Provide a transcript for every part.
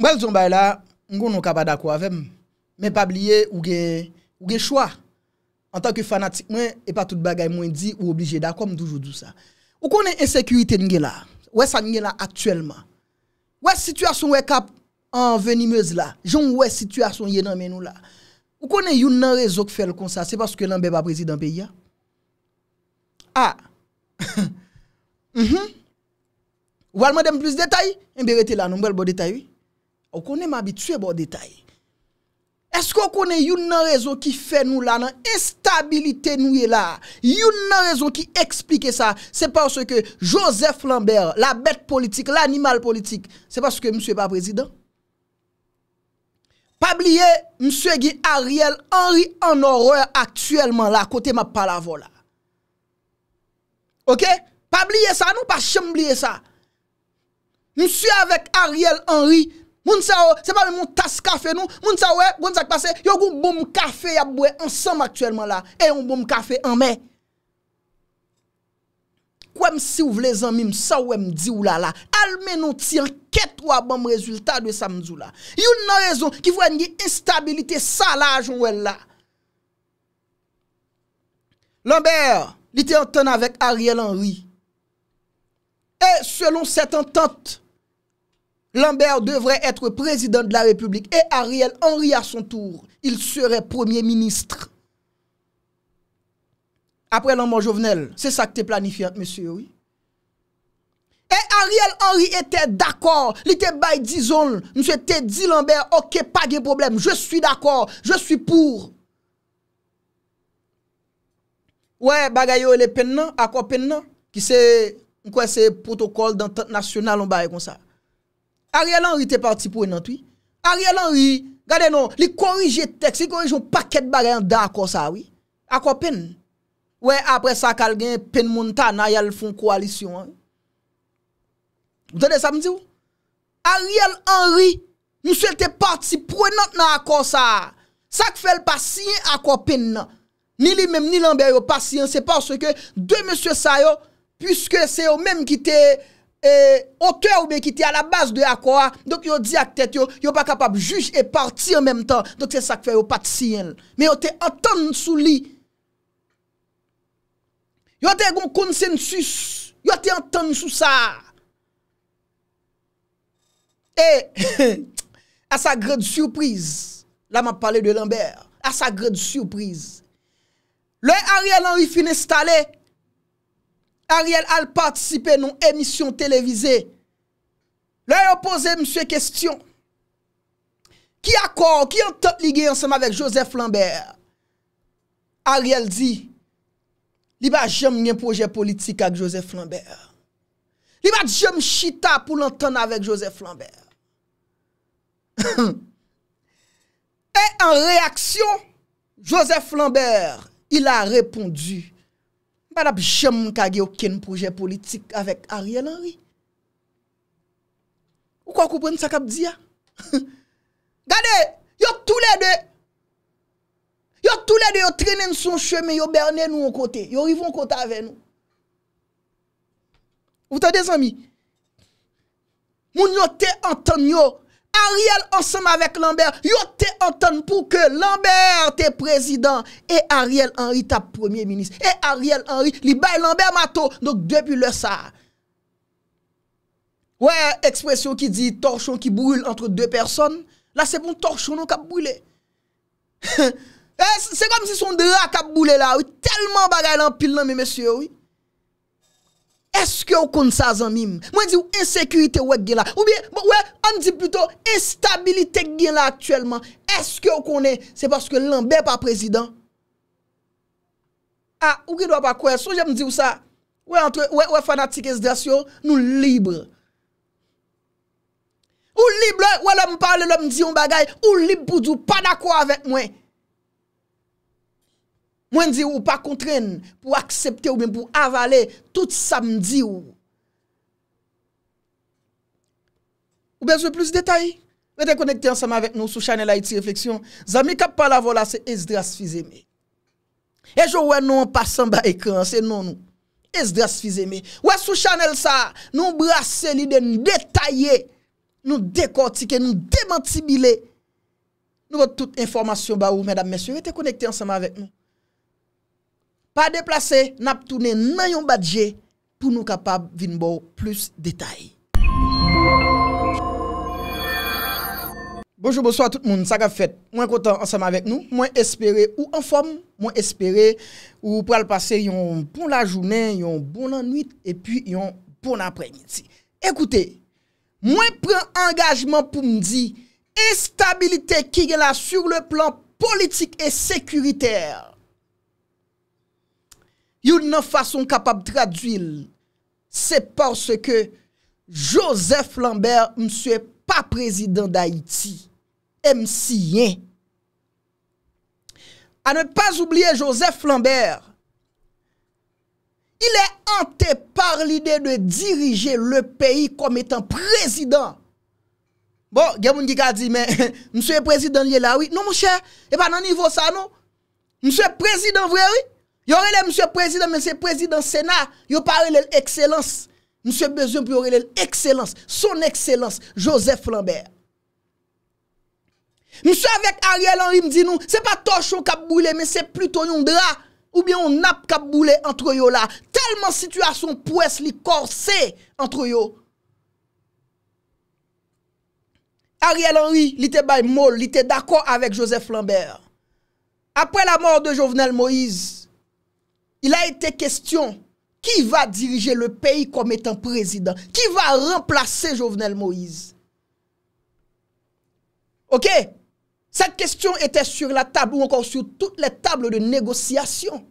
Mwen zon bay la, mwen kon nou kapa da kwa vemen. Men pabliye ou gen chwa. En tanke fanatik mwen, epa tout bagay mwen di ou oblije da kwa mwen doujou dou sa. Ou konen insekuiten gen la? Wè e san gen la aktuelman? Wè e situasyon wè kap an venimez la? Joun wè e situasyon yen an menou la? Ou konen yon nan rezo kfe l kon sa? Se paske nan beba prezid an peyi ya? Ha! Mwen mwen dem plus detay? Mwen bè rete la nou mwen bo detay wè? Ou konen mabi tse bo detay? Esko konen yon nan rezon ki fe nou la nan? Estabilite nou ye la? Yon nan rezon ki eksplike sa? Se paske Joseph Lambert, la bet politik, l'animal politik, se paske msye pa prezident? Pa bliye msye gi Ariel Henry en horre actyelman la, kote ma palavo la? Ok? Pa bliye sa nou pa chem bliye sa? Msye avek Ariel Henry, Moun sa wè, se pa wè moun tas kafe nou, moun sa wè, goun eh, zak pase, yo goun boum kafe yap bouè ansam aktuellement la, e yon boum kafe amè. Kouèm si ou vle zanmim sa wè mdi ou la la, almen nou ti an ket wè bèm rezultat wè sa mdi ou la. Yon nan rezon ki vwè nge instabilite sa la ajon wè la. Lamber, li te anten avèk Ariel Henry, e selon set entente, Lambert devre etre prezident de la republik E Ariel Henry a son tour Il sere premier ministre Apre l'anman jovenel Se sa ke te planifiant monsie E Ariel Henry ete d'akor Li te bay di zon Monsie te di Lambert Ok pa gen problem Je sui d'akor Je sui pour Ouè bagayou ele pen nan Ako pen nan Ki se Mkwen se protokol d'antan national Mbaye konsa Ariel Henry te parti pou enantoui. Ariel Henry, gade nou, li korije tek, li korije yon paket bagay an da akosa, oui. Akopen. Ouè, apre sa kal gen pen moun ta na yal fon koalisyon, oui. Boutanè sa mizi ou? Ariel Henry, moussel te parti pou enant nou akosa. Sa k fèl pasiyen akopen nan. Ni li mèm, ni lambe yo pasiyen. Se paswè ke, de mèsyo sa yo, pwiske se yo mèm ki te... Otè ou bè ki te a la bas de akwa Dok yo di ak tèt yo Yo pa kapap juche e parti an mèm tan Dok se sak fè yo pati siyen Mè yo te antan sou li Yo te gon konsensus Yo te antan sou sa E Asagred surprise La ma pale de Lambert Asagred surprise Le Ariel Henry fin est alè Ariel al partisipe nou emisyon televize. Le yo pose mswe kestyon. Ki akor, ki an top ligye ansem avek Josef Lambert? Ariel di, li ba jom nyen proje politik ak Josef Lambert. Li ba jom chita pou lantan avek Josef Lambert. E an reaksyon, Josef Lambert il a repondu. Ba dap jem kage yo ken proje politik avèk Ariel Henry? Ou kwa koupen sa kap diya? Gade, yo tou lede, yo tou lede yo trenen son cheme, yo bernen nou an kote, yo rivon kote avè nou. Ou tade zami? Moun yo te anton yo, Ariel ansem avek Lambert, yo te anton pou ke Lambert te prezident. E Ariel Henry ta premier ministre. E Ariel Henry li bay Lambert mato. Dok debil le sa. Ouè, ekspresyon ki di torchon ki brule entre deux personnes. La se bon torchon nou kap brule. Se kon si son dra kap brule la. Ouè, telman bagay lan pil nan mi mesye ouè. Eske ou kon sa zanmim? Mwen di ou insekuitè wèk gen la? Ou bien, wè, an di pluto, instabilite gen la aktuelman? Eske ou konè? Se paske l'anbe pa prezident? A, ou ki dwa pa kwe, sou jèm di ou sa, wè fanatikèz de asyo, nou libre. Ou libre, wè lèm parle, lèm di yon bagay, ou libre pou djou, pa na kwa avèk mwen. Mwen di ou pa kontren pou aksepte ou men pou avale tout samdi ou. Ou ben sou plus detay? Ve te konekte ansama vek nou sou chanel Aiti Refleksyon. Zami kap pa la vola se es dras fizeme. E jo we nou an pasan ba ekran se non nou nou es dras fizeme. Ou e sou chanel sa nou brase li de nou detaye, nou dekortike, nou demantibile. Nou ve tout informasyon ba ou men dam mesyo. Ve te konekte ansama vek nou. A deplase, nap toune nan yon badje pou nou kapab vin bo plus detay. Bonjour, bonsoir tout moun. Saka fèt, mwen kontan ansame avèk nou. Mwen espere ou anform, mwen espere ou pral pase yon bon la jounen, yon bon anuit, epi yon bon apregnit. Ekoute, mwen pren angajman pou mdi, estabilite ki gen la sur le plan politik e sekuriter. yon nan fason kapab tradwil, se porske Joseph Lambert mswe pa prezident da Iti, MC yen. A ne pas oubliye Joseph Lambert, il e hante par lide de dirije le peyi kom etan prezident. Bon, gen moun di ka di men, mswe prezident liye la wik, nou mouche, e pa nan nivou sa nou, mswe prezident vwe wik, Yo le monsieur président, monsieur le président Sénat. Yo pas l'excellence. Monsieur besoin pour l'excellence. Son excellence, Joseph Lambert. Monsieur avec Ariel Henry me dit nous, c'est pas torchon qui brûlé, mais c'est plutôt un drap ou bien on nap qui brûlé entre eux là. Tellement situation presse li corsé entre eux. Ariel Henry, il était il était d'accord avec Joseph Lambert. Après la mort de Jovenel Moïse, il a été question qui va diriger le pays comme étant président, qui va remplacer Jovenel Moïse. OK Cette question était sur la table ou encore sur toutes les tables de négociation.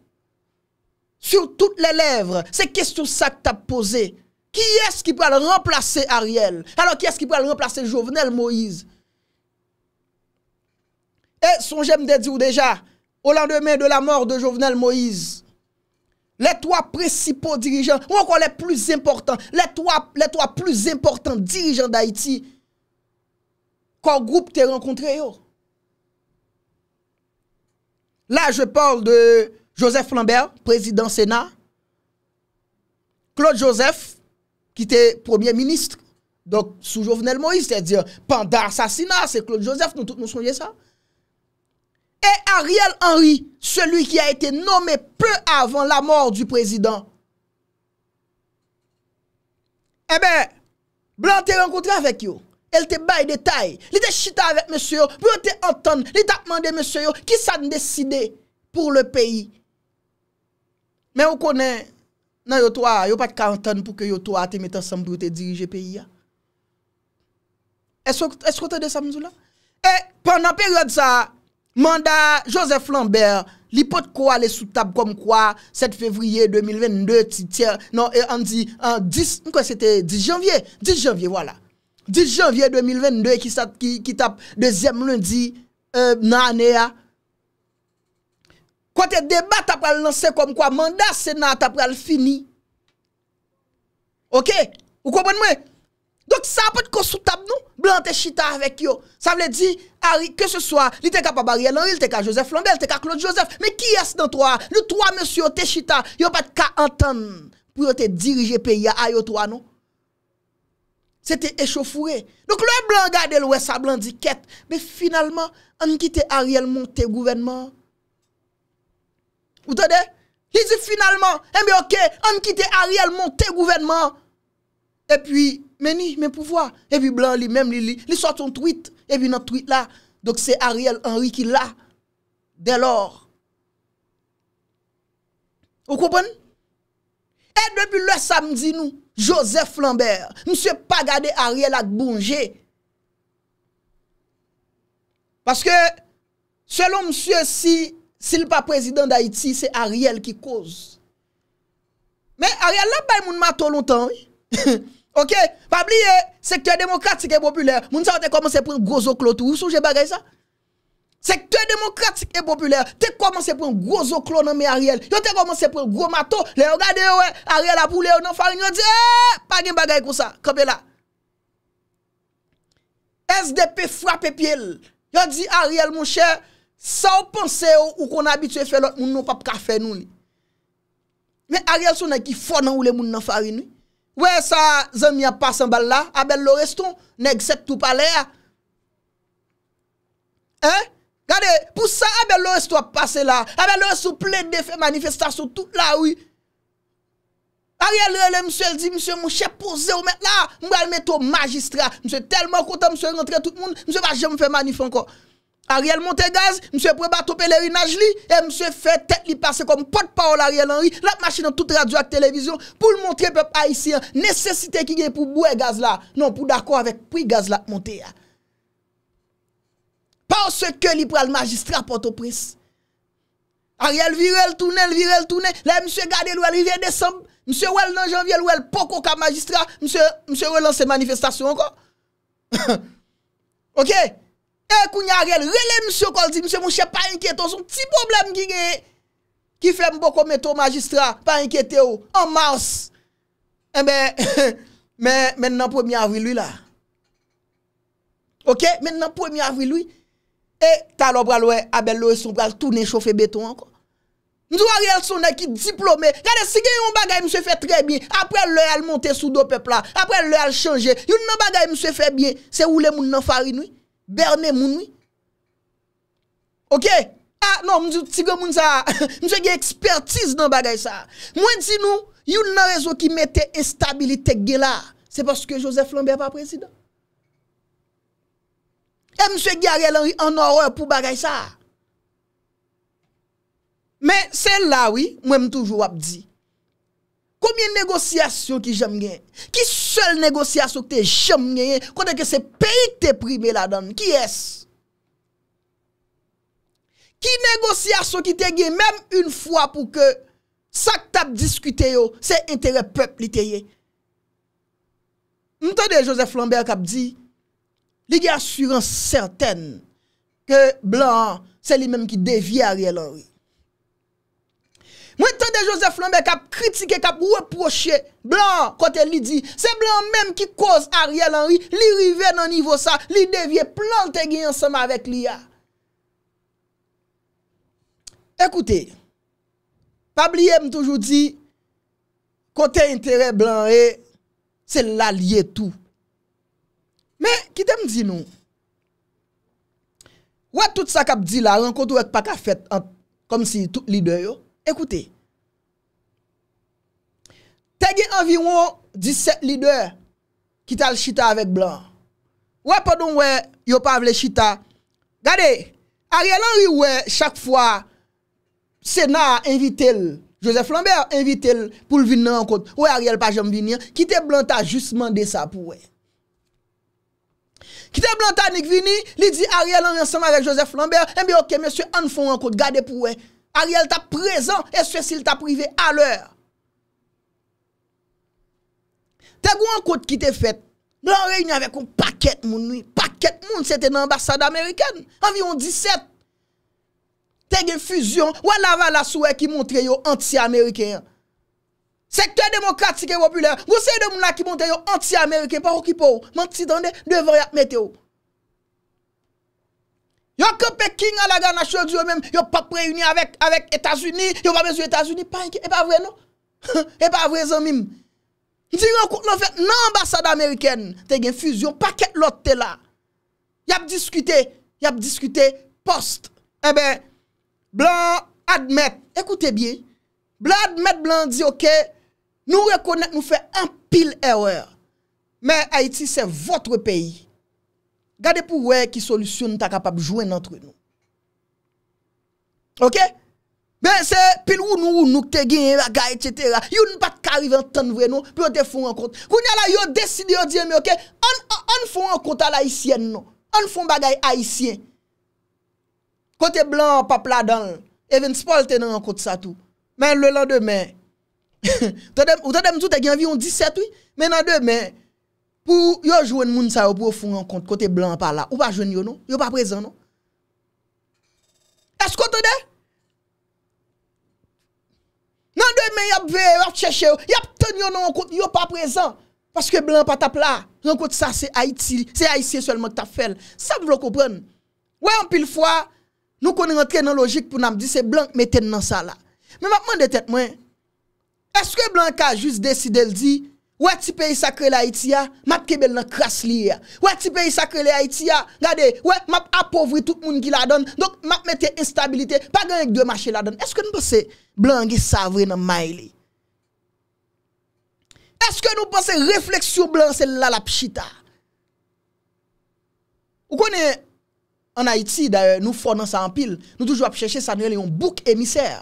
Sur toutes les lèvres, c'est question ça que tu as posé. Qui est-ce qui peut remplacer Ariel Alors, qui est-ce qui peut remplacer Jovenel Moïse Et son j'aime de dire déjà, au lendemain de la mort de Jovenel Moïse, les trois principaux dirigeants, ou encore les plus importants, les trois, les trois plus importants dirigeants d'Haïti, qu'un groupe t'es rencontré. Là, je parle de Joseph Lambert, président Sénat, Claude Joseph, qui était premier ministre, donc sous Jovenel Moïse, c'est-à-dire pendant l'assassinat, c'est Claude Joseph, nous tous nous dit ça. E Ariel Henry, celui ki a ete nome peu avan la mor du prezident. Ebe, Blan te renkontre avek yo, el te bay detay, li te chita avek meseyo, pou yo te antan, li te apmande meseyo, ki sa n deside pou le peyi. Men ou konen, nan yo to a, yo pa kanten pou ke yo to a te metan samdou te dirije peyi ya. Esko te de samdou la? E, pandan peryode sa a, Manda Joseph Lambert, li pot kwa le sou tab kom kwa, 7 fevriye 2022, ti tiè, non, an di, an 10, mwen kwa se te, 10 janvye, 10 janvye, wala. 10 janvye 2022, ki tab deuxième lundi, euh, nan anè ya. Kwa te debat, tab al lansè kom kwa, manda senat, tab al fini. Ok, ou kompon mwen? Dok sa apat kosoutab nou? Blan te chita avèk yo. Sa vle di, Ari, ke se soa, li te ka pa bari el anri, li te ka Joseph Flambé, li te ka Claude Joseph, me ki es nan toa? Li toa monsyo te chita, yo pat ka antan pou yo te dirije pe ya a yo toa nou. Se te echofoure. Dok le blan gade lwè sa blan di ket, me finalman, an ki te a realmon te gouvenman. Ou tade? Li di finalman, e eh mi ok, an ki te a realmon te gouvenman. E pi, Meni, men pou vwa. Ebi blan li, men li li. Li sot son tweet. Ebi nan tweet la. Dok se Ariel Henry ki la. Delor. Ou kopan? E debi le samdi nou, Joseph Lambert, msye pa gade Ariel ak bonje. Paske, selon msye si, si li pa prezident da Haiti, se Ariel ki koz. Men Ariel la bay moun mato lontan. Ehehehe. Ok, pa bli e, sektorye demokratik e popüler, moun sa ou te komanse pou yon grozo klo tou, ou sou je bagay sa? Sektorye demokratik e popüler, te komanse pou yon grozo klo nan me Ariel, yo te komanse pou yon gro mato, le yo gade yo e, Ariel apou le yo nan farin, yo di e, eh, pa gen bagay kousa, kope la. SDP fwape piel, yo di Ariel moun chè, sa ou ponsè yo ou kon abitue fè lò, moun nou pap ka fè nou ni. Men Ariel sou nan ki fò nan ou le moun nan farin ni. Wè sa zanmian pasan bal la, abèl lorèstou, nek sèptou palè a. Hè? Gade, pou sa abèl lorèstou a pase la, abèl lorèstou ple de fè manifestasyon tout la oui. A rèl rèlè, msèl di, msèl mou chèpou zè ou mèt la, mwen mèt ou magistrat. Msèl telman konta msèl rentre tout moun, msèl mwen fè manifestasyon tout la oui. Ariel montè gaz, msè pou batopè lè rinaj li, e msè fè tèt li pasè kom pot pa ou l'Ariel Henry, lè t'machin an tout radio ak televizyon, pou l'montre pep a isi an, nesesite ki gè pou bouè gaz la, non pou d'akou avèk pou gaz la montè a. Pan se ke li pral magistrat pot opres. Ariel virè l'tounè, l'Ariel virè l'tounè, lè msè gade l'ouèl rivè desamb, msè ouèl nan janvè l'ouèl pokou ka magistrat, msè ouèl nan se manifestasyon an kon. Ok? E kou nyarel, rele msio kol di, msio mounche pa enkete ou, son ti problem ki genye, ki fè m boko meto magistra, pa enkete ou, an mars. E be, men nan premi avri luy la. Ok, men nan premi avri luy, e talo bral wè, abè lor son bral toune choufe beton anko. Mdou a real sonè e ki diplome, gade si genye yon bagay msio fè tre bi, apre lè al montè sou do pepla, apre lè al chanje, yon nan bagay msio fè bi, se ou lè moun nan farin wè. Bernay moun wè? Ok? Ah, nan, mwen diyo tigè moun sa, mwen diyo gen ekspertise nan bagay sa. Mwen di nou, yon nan rezo ki mette estabilite gè la. Se paske Joseph Lambert pa presidè. E mwen diyo gè lè an orè pou bagay sa. Men, sel la wè, mwen mwen toujou wè ap di. Koumye negosyasyon ki jem nge? Ki sel negosyasyon ki te jem nge? Kou deke se peyi te prime la dan? Ki es? Ki negosyasyon ki te gen menm un fwa pou ke sak tap diskute yo se entere pep li te ye? Mtade Joseph Lambert kap di li ge asurans serten ke blan se li menm ki devya real ori. Mwen tonde Joseph Lambert kap kritike, kap reproche, blan kote li di, se blan menm ki koz Ariel Henry, li rive nan nivo sa, li devye plantegi ansama vek li ya. Ekoute, pabliye m toujou di, kote interè blan e, se la liye tou. Men, ki te m di nou, wè tout sa kap di la, renkot wèk pa ka fet, kom si tout li deyo, Ekoute, te gen envi wè 17 lider ki tal chita avèk blan. Wè pa don wè, yo pa avè chita. Gade, Ariel Henry wè chak fwa sena invite l, Joseph Lambert invite l pou l vina an kote. Wè Ariel pa jom vini an, ki te blan ta jist mande sa pou wè. Ki te blan ta nik vini, li di Ariel an yansama avèk Joseph Lambert, eh en bi ok, mè sè an fon an kote, gade pou wè. Ariel ta prezen, et ceci ta prive alèr. Tèk ou an kote ki te fèt, blan reyny avèk ou pakèt moun, pakèt moun, se te nan ambassade amerikèn, anvion 17. Tèk gen füzyon, wè la vala souè ki montre yo anti-amerikèn. Sèk tè demokratikè wopulèr, wè se yè de moun la ki montre yo anti-amerikèn, pa wò ki pou, oh. man ti tande devoryat meteo. Oh. Yon ke pekin an la gana chodjo men, yon pa preuni avèk, avèk Etats-Unis, yon pa mezou Etats-Unis, pa yon ke, e pa avre no? E pa avre zon mim. Ndi yon kout nou fè, nan ambasade Ameriken, te gen fusion, pa ket lot te la. Yap diskute, yap diskute, post. Ebe, eh blan admè, ekoute bie, blan admè, blan di ok, nou rekonek, nou fè an pil erreur. Mè Haiti, se vòtre peyi. Gade pou wè ki solusyon nou ta kapab jwen antre nou. Ok? Ben se pil wou nou wou nou te gen yon ragay et cetera. Yon pat kariv an tan vwe nou. Pe yon te fon an kont. Kou nyala yon deside yon diye mè ok. An fon an kont al haisyen nou. An fon bagay haisyen. Kote blan pa pla dan. Even spol te nan an kont sa tou. Men lè lan demè. Ou ta dem sou te gen vi yon 17 wè. Men lan demè. Ou yo jwen moun sa yo pou foun renkont kote blan pa la? Ou pa jwen yo nou? Yo pa prezant nou? Esko te de? Nan de men yap ve, yap cheche yo, yap ten yo nou, yo pa prezant. Paske blan pa tapla. Renkont sa se a iti, se a iti selman ta fel. Sab vlo kopren. Wey an pil fwa, nou kon rentre nan logik pou nam di se blan meten nan sa la. Me mapman de tet mwen. Eske blan ka just desi del di... Ouè ti pe yi sakre l'Haïti ya, map kebel nan kras li ya. Ouè ti pe yi sakre l'Haïti ya, gade, ouè map apovri tout moun ki la don, donk map mette instabilite, pa gen yik dwe mache la don. Eske nou pase blan ge savre nan may li? Eske nou pase refleksyon blan se lalap chita? Ou konen an Haïti, nou fonan sa an pil, nou toujwa ap chèche sa nou yon bouk emisèr.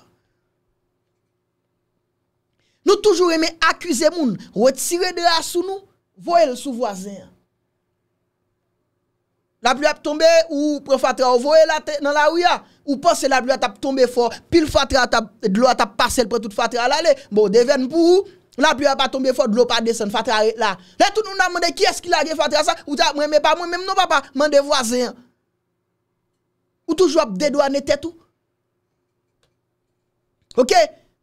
Nou toujou reme akwize moun, wetire de la sou nou, voye le sou wazen. La plou ap tombe ou pre fatra, ou voye la ten nan la ouya, ah. ou pose la plou ap tap tombe fò, pil fatra tap, dlo ap tap pasel pre tout fatra la le, bo deven pou ou, la plou ap ap tombe fò, dlo ap ap desen fatra la. Le tout nou nan mwende, ki eski la ge fatra sa, ou ta mweme pa mweme, mwende wazen. Ou toujou ap dedwa nete tou. Ok?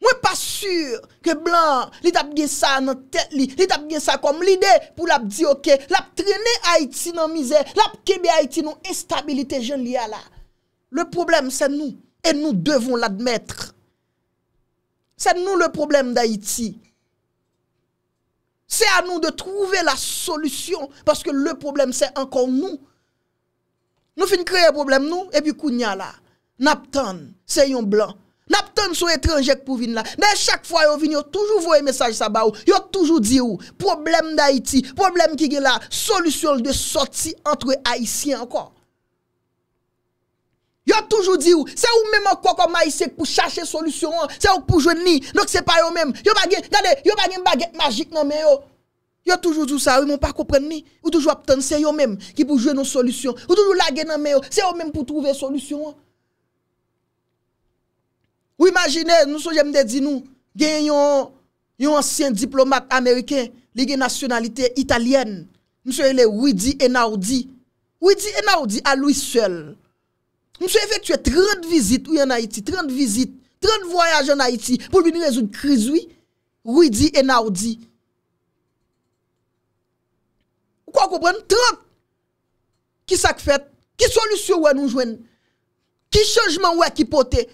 Mwen pa sur ke blan li tap gen sa nan tet li, li tap gen sa kom, li de pou lap di ok, lap trene Haiti nan mizè, lap kebe Haiti nou estabilite jen li ala. Le probleme se nou, e nou devon l'admetre. Se nou le probleme d'Haiti. Se a nou de trouve la solusyon, paske le probleme se ankon nou. Nou fin kreye probleme nou, e bi kounya la, nap tan se yon blan. Nap ten sou etranjek pou vin la. Den chak fwa yo vin, yo toujou voye mesaj sa ba ou. Yo toujou di ou, problem d'Haïti, problem ki gen la, solusyon l de soti entre Haïtien anko. Yo toujou di ou, se ou mèm an koko maïsèk pou chache solusyon an, se ou pou jwè ni, nouk se pa yo mèm. Yo bagè, gade, yo bagè mbagè magik nan mè yo. Yo toujou di ou sa, non yo mèm an pa koupren ni. Yo toujou ap ten, se yo mèm ki pou jwè nou solusyon. Yo toujou lage nan mè yo, se yo mèm pou trouve solusyon an. Ou imagine, nou sou jemde di nou, gen yon ansyen diplomat Ameriken, li gen nasyonalite Italyen. Mou sou yon le Ouidi Enaudi. Ouidi Enaudi a loui sel. Mou sou efektue 30 vizit ou en Haiti, 30 vizit, 30 voyaj en Haiti, pou li nou rezoun kriz oui. Ouidi Enaudi. Ou kwa koupren, 30. Ki sak fet, ki solusyon wè nou jwen, ki chanjman wè ki potey.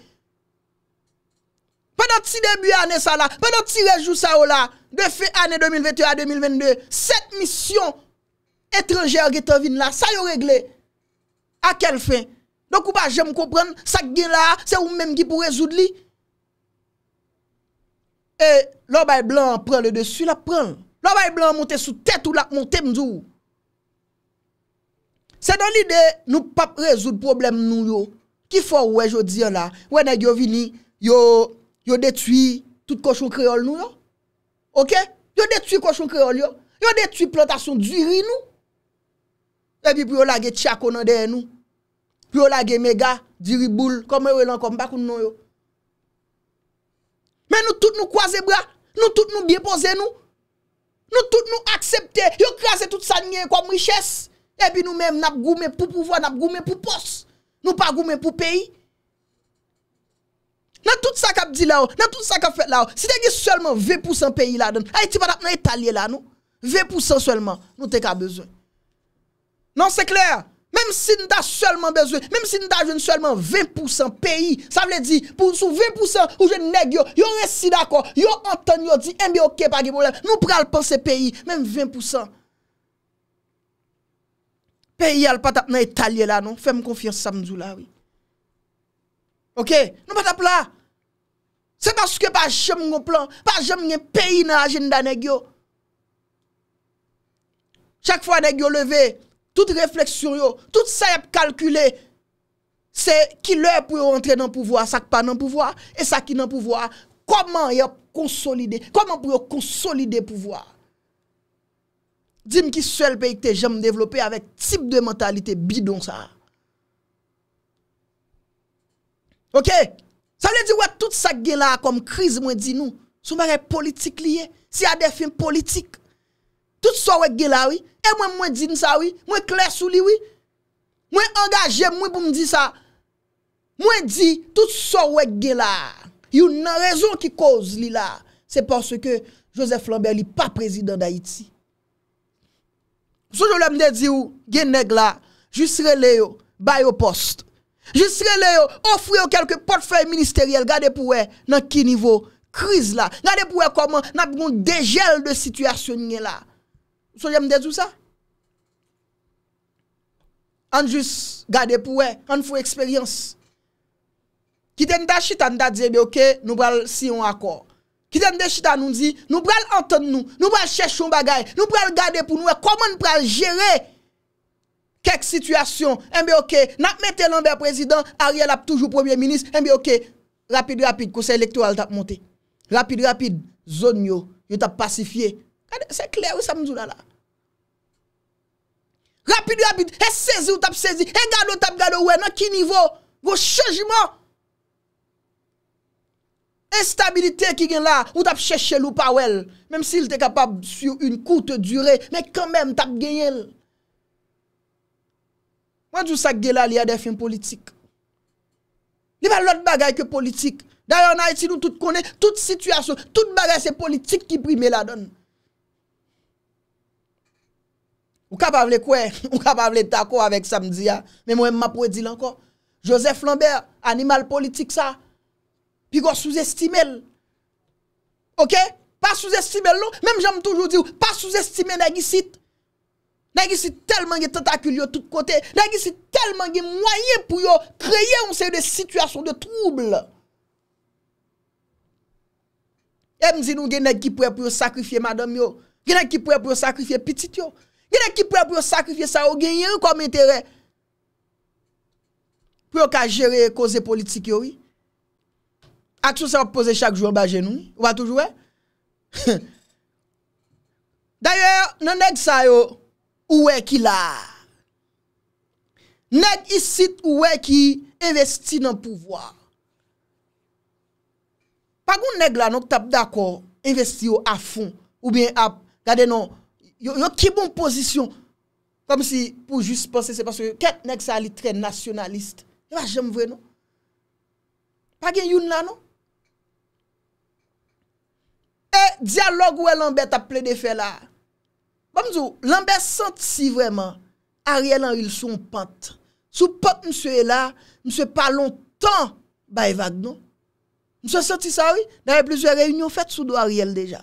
Pè nan ti debye anè sa la, pè nan ti rejou sa o la, de fè anè 2021 a 2022, set misyon etranjè rite vin la, sa yo regle a kel fin. Dok ou ba jèm kompren, sak gen la, se ou mèm ki pou rezoud li. E, lò bay blan pran le desu la, pran. Lò bay blan monte sou tèt ou lak monte mdou. Se dan lide, nou pap rezoud problem nou yo, ki fò wè jo diyo la, wè nan yo vini, yo... Yo detwi tout koshon kreol nou yo. Non? Ok? Yo detwi koshon kreol yo. Yo detwi plantasyon djiri nou. Ebi pou yo lage tchako nan deye nou. Pou yo lage mega djiri boule. Koman non yo elan kombakoun nou yo. Men nou tout nou kwaze bra. Nou tout nou biye pose nou. Nou tout nou aksepte. Yo kwaze tout sa nye kwa mriches. Ebi nou menm nap goume pou pouvo. Nap goume pou pos. Nou pa goume pou peyi. Nan tout sa ka ap di la ou, nan tout sa ka ap fet la ou, se te gye solman 20% peyi la don, ay te patap nan etalye la nou, 20% solman, nou te ka bezwen. Nan se kler, menm si nan ta solman bezwen, menm si nan ta jen solman 20% peyi, sa vle di, pou sou 20% ou jen neg yo, yo resi dako, yo anton yo di, enbe oke pa ge problem, nou pral pan se peyi, menm 20%. Peyi al patap nan etalye la nou, fe m konfiyans samdou la ou. Ok, nou pat ap la. Se paske pa jem nyo plan, pa jem nye peyi na ajenda negyo. Chak fwa negyo leve, tout refleksyon yo, tout sa yap kalkule, se ki lè pou yo entre nan pouvoi, sa k pa nan pouvoi, e sa ki nan pouvoi, koman yo konsolide, koman pou yo konsolide pouvoi. Din ki sel peyi te jem devlope avek tip de mentalite bidon sa a. Ok, sa mwen di wè tout sa gè la kom kriz mwen di nou, sou mwen re politik liye, si a defin politik. Tout sa wè gè la wè, e mwen mwen di nsa wè, mwen kler sou li wè, mwen angaje mwen pou mwen di sa. Mwen di, tout sa wè gè la, yon nan rezon ki koz li la, se porske Joseph Lambert li pa prezident da Haiti. Sou jwè mwen di wè, gè neg la, jwè sre le yo, bayo poste. Jisre eh le yo, ofre yo kelke potfey ministeryel gade pou we nan ki nivou kriz la. Gade pou we koman nan pou moun dejel de situasyon nye la. Sou jemdez ou sa? An jis gade pou we, an fwe eksperyans. Ki ten da chita an da dzebe ok, nou pral siyon akor. Ki ten de chita an nou di, nou pral anten nou, nou pral chèchon bagay, nou pral gade pou nou we koman pral jere kriz. Kek situasyon, mbe okey, nap mette lanbe a prezident, a riel ap toujou premier-ministre, mbe okey, rapide-rapide, kousen elektoral tap monte. Rapide-rapide, zon yo, yo tap pasifiye. Kade, se kler, wè sa mzou la la. Rapide-rapide, e sezi ou tap sezi, e gado tap gado wè, nan ki nivou, wè chejman. Estabilite ki gen la, ou tap cheche loupa wè, mbem si lte kapab su yon koute dure, mbem kanmèm tap genyèl. Wan di ou sak gela li a defin politik? Li va lot bagay ke politik? Daya anay ti nou tout konen, tout situasyon, tout bagay se politik ki prime la don. Ou kap avle kwen? Ou kap avle tako avek samdi ya? Men mwen mma pou e di lankon. Joseph Lambert, animal politik sa, pi go souzestimel. Ok? Pa souzestimel loun, menm jom toujou di ou, pa souzestimel negi sit. Nan gen si telman gen tentakul yo tout kote, nan gen si telman gen mwayen pou yo kreye yon se yon de situasyon de trouble. E mzi nou gen nek ki pouye pou yo sakrifye madam yo, gen nek ki pouye pou yo sakrifye pitit yo, gen nek ki pouye pou yo sakrifye sa yo gen yon kom entere pou yo ka jere koze politik yo yi. Aksyon se wap pose chak jou an bajen nou, wap toujou e. Danyo, nan nek sa yo, Ouwe ki la. Neg isit ouwe ki investi nan pouvoi. Pagoun neg la nou tap dako investi non, yo a fon. Oubyen ap gade nou. Yo ki bon posisyon. Kom si pou juste pense se paswè. Ket neg sa li tre nasyonalist. Yo a jem vwe nou. Pagoun yon la nou. E dialog ouwe lanbet ap ple de fe la. Bamzou, lambe santi si vreman, Ariel Henry l sou mpante. Sou pote mswe la, mswe pa lontan, ba evad nou. Mswe santi sa ou, nare plezou reyunyon fèt sou do Ariel deja.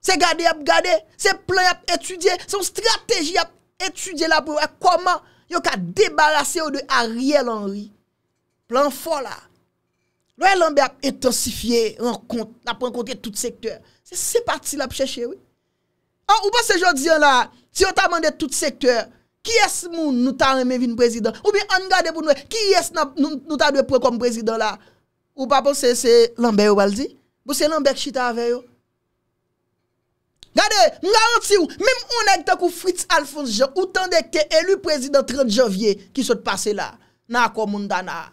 Se gade ap gade, se plan ap etudye, son strateji ap etudye la pou wè, koman yon ka debarase ou de Ariel Henry. Plan fo la. Loè lambe ap etansifiye, la pou enkontye tout sektèr. Se parti la pou chèche wè. Ah, ou pa se jo diyan la, si yo ta mande tout sektör, ki es moun nou ta reme vin prezidant? Ou bi an gade pou nou, ki es nou ta dwe pou kon prezidant la? Ou pa pon se, se Lambert waldi? Bo se Lambert chita aveyo? Gade, moun an ti ou, mèm ou nek ta kou Fritz Alphonse Jean, ou tan dek te elu prezidant 30 janvye, ki sot pase la, nan akon moun dana.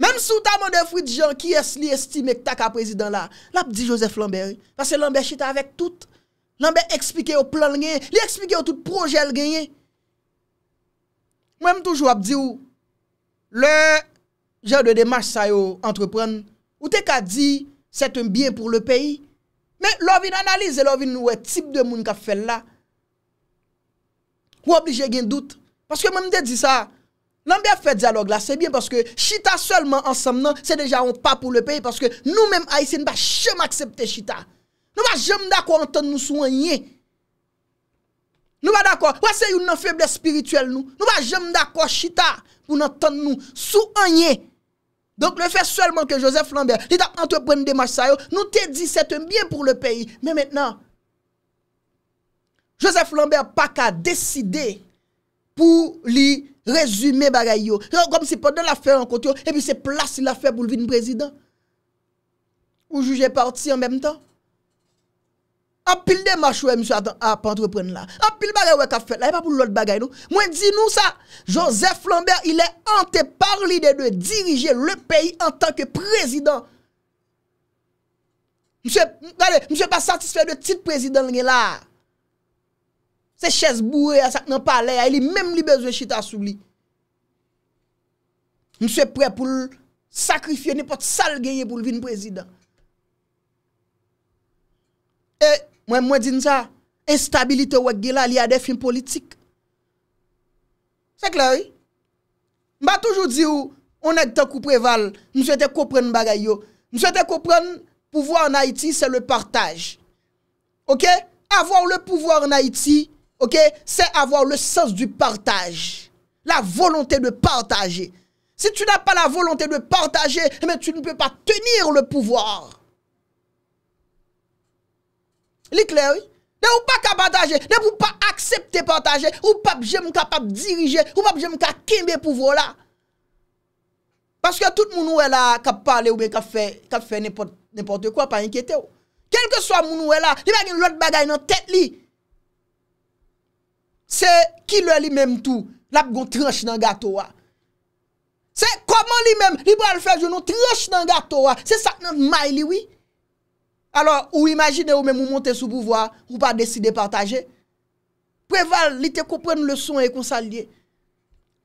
Mèm si yo ta mande Fritz Jean, ki es li estime kta ka prezidant la, la p di Joseph Lambert, pa se Lambert chita avek tout, Nanbe ekspike yo plan genye, li ekspike yo tout projel genye. Mwen mwen toujou ap di ou, le jèl de demache sa yo entrepren, ou te ka di, set un bien pou le peyi, men lòv in analize lòv in noue tip de moun ka fè la, ou ap di jè gen dout. Paske mwen mwen te di sa, nanbe a fè dialog la, se bien paske chita selman ansam nan, se deja ou pa pou le peyi, paske nou menm aysen ba chèm aksepte chita. Nous pas jamais d'accord entendre nous soigner. Nous pas d'accord. y c'est une faiblesse spirituelle nous. Nous pas jamais d'accord chita pour entendre nous soigner. Donc le fait seulement que Joseph Lambert, il a entrepris des marches nous te dit c'est un bien pour le pays. Mais maintenant, Joseph Lambert pas qu'à décider pour lui résumer les yo. Comme si pendant l'affaire en côté, et puis c'est place il a fait pour le président. Ou juger parti en même temps. Apil de machouè, msye, a pantre pren la. Apil bagay wek a fet la, e pa pou lout bagay nou. Mwen di nou sa, Joseph Lambert, il e hante parli de dirije le peyi an tanke prezident. Msye, gade, msye pa satisfè de tit prezident li gen la. Se chèz bouè a sak nan pale, a li mèm li bezwe chita sou li. Msye pre pou l sakrifye nipote sal genye pou l vin prezident. Moi, moi, dis ça. Instabilité ou là, il y a des films politiques. C'est clair, oui? vais toujours dire on est le coup préval, nous souhaitons comprendre les yo. Nous souhaitons comprendre pouvoir en Haïti, c'est le partage. OK? Avoir le pouvoir en Haïti, OK? C'est avoir le sens du partage. La volonté de partager. Si tu n'as pas la volonté de partager, mais eh ben, tu ne peux pas tenir le pouvoir. Li kler wè? Ne wou pa kapataje, ne wou pa aksepte pataje, wou pa bje mou kapap dirije, wou pa bje mou ka kimbe pou vola. Paske tout moun wè la kap pale ou be kap fe nipote kwa, pa enkete wè. Kelke swa moun wè la, li mè gen lout bagay nan tèt li. Se kilè li mèm tou, la pou gon tranche nan gato wè. Se koman li mèm, li ban lè fè jounou, tranche nan gato wè. Se sak nan may li wè. Alors ou imagine ou men mou monte sou pouvoi Ou pa deside partaje Preval li te kompon le son e konsalye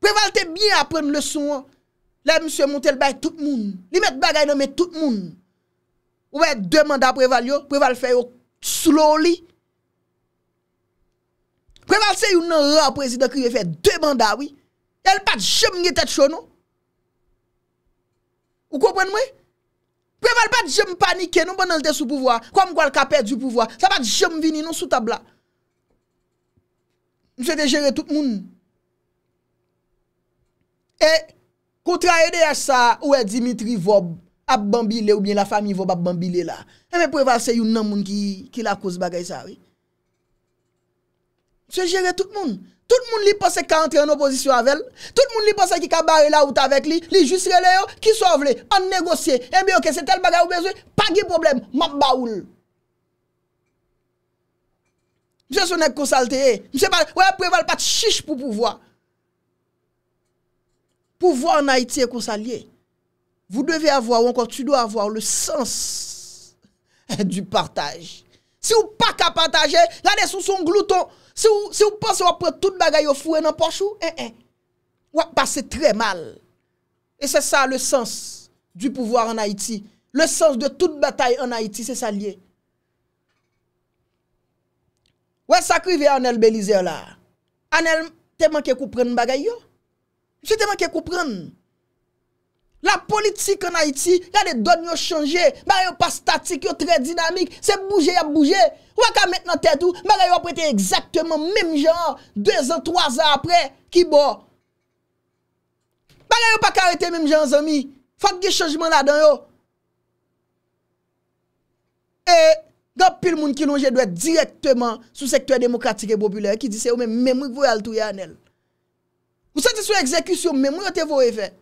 Preval te byen apon le son La msie monte l bay tout moun Li met bagay nan me tout moun Ou bay de manda preval yo Preval fe yo slowly Preval se yon nan rap prezident ki yon fe de manda El pat jem nye tet chon Ou kompon mwen Preval pa di jem panike, nou bon nan lte sou pouvoa. Kwa mwen kwa lka perdi pouvoa, sa pa di jem vini nou sou tabla. Mwen se te jere tout moun. E kontra ede a sa, ou e Dimitri vob ap bambile ou bien la fami vob ap bambile la. E men preval se yon nan moun ki la kouse bagay sa. Mwen se te jere tout moun. Tout le monde lui pense qu'il entrer en opposition avec elle. Tout le monde lui pense qu'il a barré la route avec lui. Il juste là qui sauve lui, en négocier. Eh bien, ok, c'est tel bagage ou besoin. Pas de problème, m'a baoul. Monsieur Sonek consulté. Monsieur eh. pas, ouais, préval pas de chiche pour pouvoir. Pouvoir en Haïti est consalé. Vous devez avoir, ou encore tu dois avoir le sens du partage. Si vous pas qu'à partager, regardez sous son glouton. Se ou pase wap pre tout bagay yo fwe nan porshou, en eh, en, eh, wap pase tre mal. E se sa le sens du pouvoir an Haiti, le sens de tout batay an Haiti, se sa liye. Wè sakri ve an el belize yo la, an el te manke koupren bagay yo, se te manke koupren. La politik an Haiti, gade don yo chanje, mwere yo pa statik, yo tre dinamik, se bouje ya bouje, wak a men nan tetou, mwere yo aprete ekzakteman menm jan, 2 an, 3 an apre, ki bo. Mwere yo pa karite menm jan zami, fak de chanjman la dan yo. E, gade pil moun ki lonje dwe direkteman sou sektor demokratik e bopuler, ki dise yo menm menm yote vo yal tou ya anel. Ou sante sou ekzekusyon, menm yote vo yavey.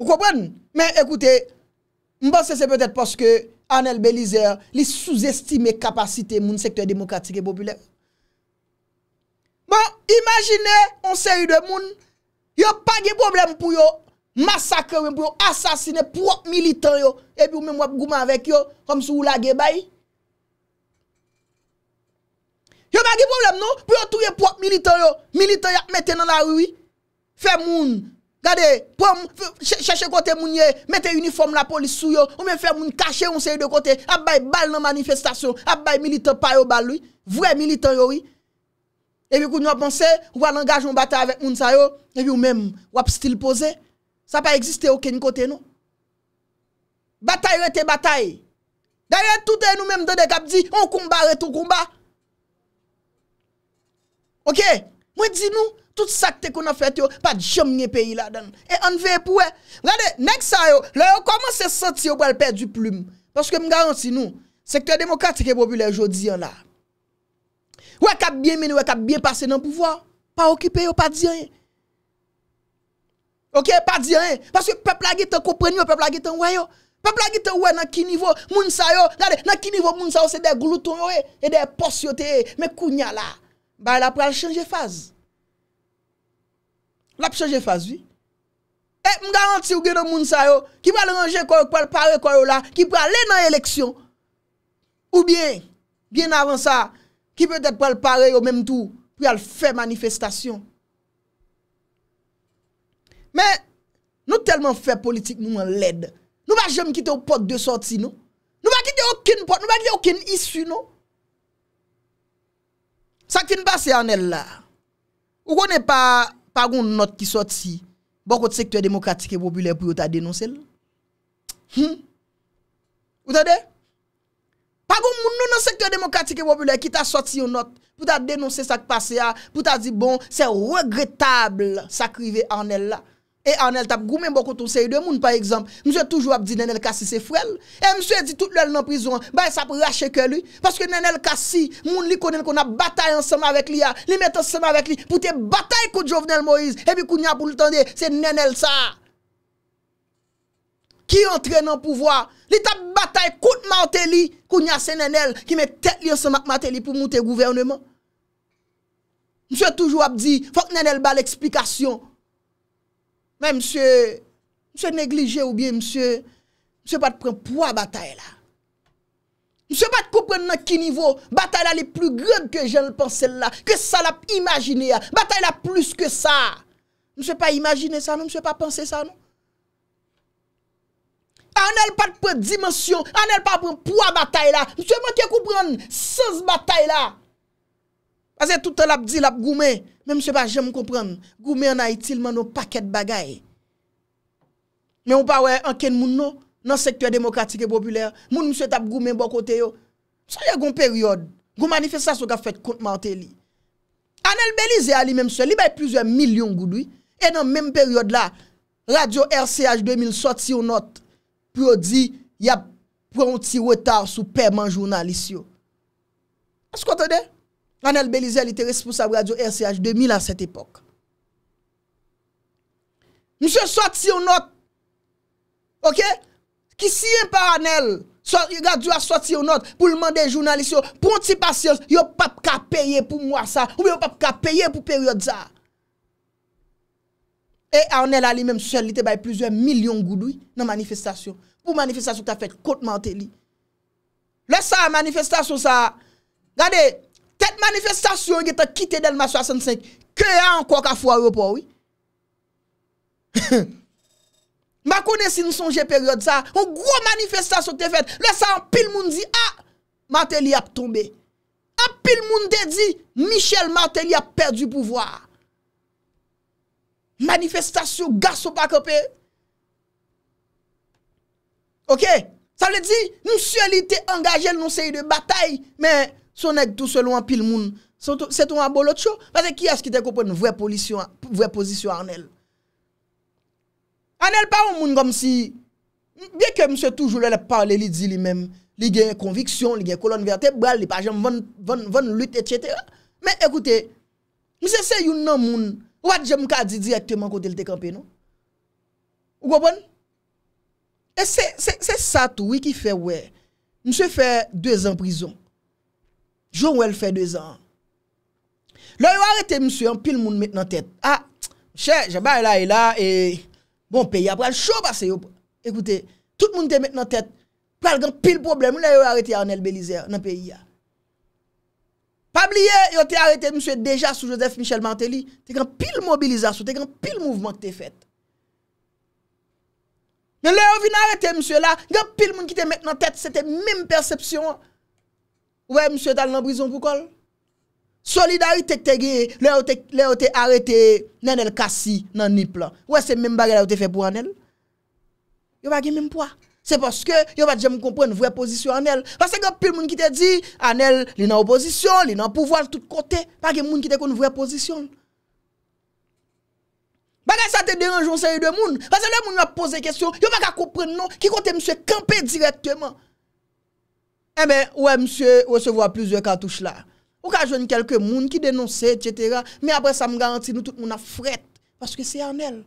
Ou kopwen? Mwen ekoute, mwen bose se se petet poske Anel Belizer li souzestime kapasite moun sektor demokratik e populem. Bon, imajine moun seri de moun, yo pa ge problem pou yo masakren, pou yo asasine, pou yo militan yo, epi ou mwen wap gouman vek yo kom sou ou la ge bayi. Yo pa ge problem nou, pou yo touye pou yo militan yo, militan ya meten nan la oui, fe moun Gade, chèche kote moun ye, mette uniform la polis sou yo, ou men fè moun kache yon se yon de kote, ap bay bal nan manifestasyon, ap bay militan payo bal lui, vwè militan yoi. Ewi koun yon ap monsè, ou an angajon batay avèk moun sa yo, ewi ou men wap stil pose, sa pa egziste okè yon kote nou. Batay rete batay. Daryè toutè e nou men mdode kap di, ou koumba rete koumba. Okè, mwen di nou, tout ça que qu'on a fait yo, pas de jamais pays là-dedans. Et on veut pour Regardez, next ça yo, là yo commence à sentir yo perdre du plume parce que me garantis nous, secteur démocratique et populaire aujourd'hui là. Ouais, cap bien mené, ouais, cap bien passé dans le pouvoir, pas occupé yo, pas dire rien. OK, pas dire rien parce que peuple a compris, le comprendre peuple a qui ouais yo. Peuple a te ouais dans qui niveau moun sa yo, regardez, dans qui niveau moun sa c'est des gloutons et des postes yo mais kounya là, bah la pral changer phase. La pcheje fase vi. E eh, m garanti ou gen nou moun sa yo ki pou al ranger kwa ou kwa al pare kwa ou la ki pou al lè nan eleksyon. Ou bien, bien avan sa, ki pou ete pral pare yo menm tou pou al fè manifestasyon. Mè, nou telman fè politik moun mwen led. Nou va jèm kite ou pot de sorti nou. Nou va kite oukine pot, nou va kite oukine issu nou. Sak fin basè anèl la. Ou konè pa... Pagoun not ki sot si, bokot sektorye demokratike wopile pou yo ta denonse la. Ote de? Pagoun moun nou nan sektorye demokratike wopile ki ta sot si yo not, pou ta denonse sak pase a, pou ta di bon, se regretable sakrive an el la. E anel tap goumen bon konton se yi de moun, par exemple, msè toujou ap di nenel kasi se frel, e msè di tout lèl nan prison, bay e sa pou rache ke lui, paske nenel kasi, moun li konen kon ap batay ansama vek li ya, li met ansama vek li, pou te batay kout jovenel Moïse, e bi koun ya pou l'tande, se nenel sa. Ki entren nan pouvoi, li tap batay kout manteli, koun ya se nenel, ki met tet li ansama kmateli pou mouten gouvernement. Msè toujou ap di, fok nenel ba l'eksplikasyon, Mwen msye, msye neglije ou bien msye, msye pat pren poua batae la. Msye pat koupren nan ki nivou, batae la li plu gred ke jen l panse la, ke sa la imajine ya, batae la plus ke sa. Msye pat imajine sa, msye pat panse sa, no? An el pat pren dimensyon, an el pat pren poua batae la, msye manke koupren sens batae la. Ase touta lap di lap Goumen, men mse pa jen mou kompren, Goumen anayitil man nou paket bagay. Men mou pa we anken moun nou, nan sektwa demokratik e popüler, moun mse tap Goumen bokote yo. Mse yo yon peryode, Gouman nifesa sou ka fet kont mante li. Anel belize a li men mse, li bay pizwe milyon goudoui, e nan men peryode la, Radio RCH 2000 sot si yon not prodi yap pronti wetar sou perman jounalisy yo. Ase kote dey? Anel Belizel ite respon sa bradyo RCH 2000 an set epok. Mse sot si yon not. Ok? Ki si yon pa Anel, yon gadyo a sot si yon not, pou lman de jounalisyon, pronti pasyon, yon pap ka peye pou mwa sa, ou yon pap ka peye pou peryot za. E Anel a li men mse lite baye plizwe milyon goudoui nan manifestasyon. Pou manifestasyon ta fet kot mante li. Le sa manifestasyon sa, gade, Tete manifestasyon ge te kite del ma 65. Ke an kwa ka fwa ou pou ou? Ma kone si nou sonje periode sa. Ou gro manifestasyon te fet. Le sa an pil moun di. Ah! Mateli ap tombe. An pil moun de di. Michel Mateli ap perdi pouvoar. Manifestasyon gaso pa kope. Ok? Sa le di. Nou si an li te angaje nou se yi de batay. Men. Sonèk tou selou an pil moun Sè tou an bo lòt chò Pazè ki as ki te kopè nou vwe pozisyon an el An el pa ou moun kom si Biè ke mse toujou lè lè parle li di li mèm Li gen konviksyon, li gen kolon vertebral Li pa jèm vwen lüt et chète Mè ekoutè Mse se youn nan moun Ou wad jèm kadi direktèman kote lte kampè nou Ou kopè E se sa tou wè ki fè wè Mse fè dwez an prizon Joun wèl fè dwe zan. Lè yo arète msè, an pil moun met nan tèt. Ah, a, chè, jè bay la, yè la, e, bon, pè, yè pral chò basè yo. Ekoutè, tout moun te met nan tèt, pral gan pil problem, ou lè yo arète Arnel Belizer nan pè yè. Pa bliye, yo te arète msè, deja sou Joseph Michel Martelly, te gan pil mobilizasyon, te gan pil mouvment te fèt. Lè yo vin arète msè la, gan pil moun ki te met nan tèt, se te mim perception an. Ouè msè tan nan brison pou kol? Solidaritek tege, lè ou te arete nen el kasi nan nip la. Ouè se mèm bagè lè ou te fè pou anel? Yo bagè mèm pou a? Se paske yo bagè jè mou kompren nou vwe pozisyon anel. Pase gòpil moun ki te di, anel li nan opozisyon, li nan pouvoil tout kote. Bagè moun ki te kon nou vwe pozisyon. Bagè sa te denanjonsè yu de moun? Pase lè moun yu ap pose kesyon, yo bagè kompren nou ki kote msè kampe direktèman. Eh bien, ouais, monsieur, recevoir plusieurs cartouches là. Ou ka jeune quelques moun qui dénoncent, etc. Mais après, ça me garantit, nous tout le monde a fret. Parce que c'est en elle.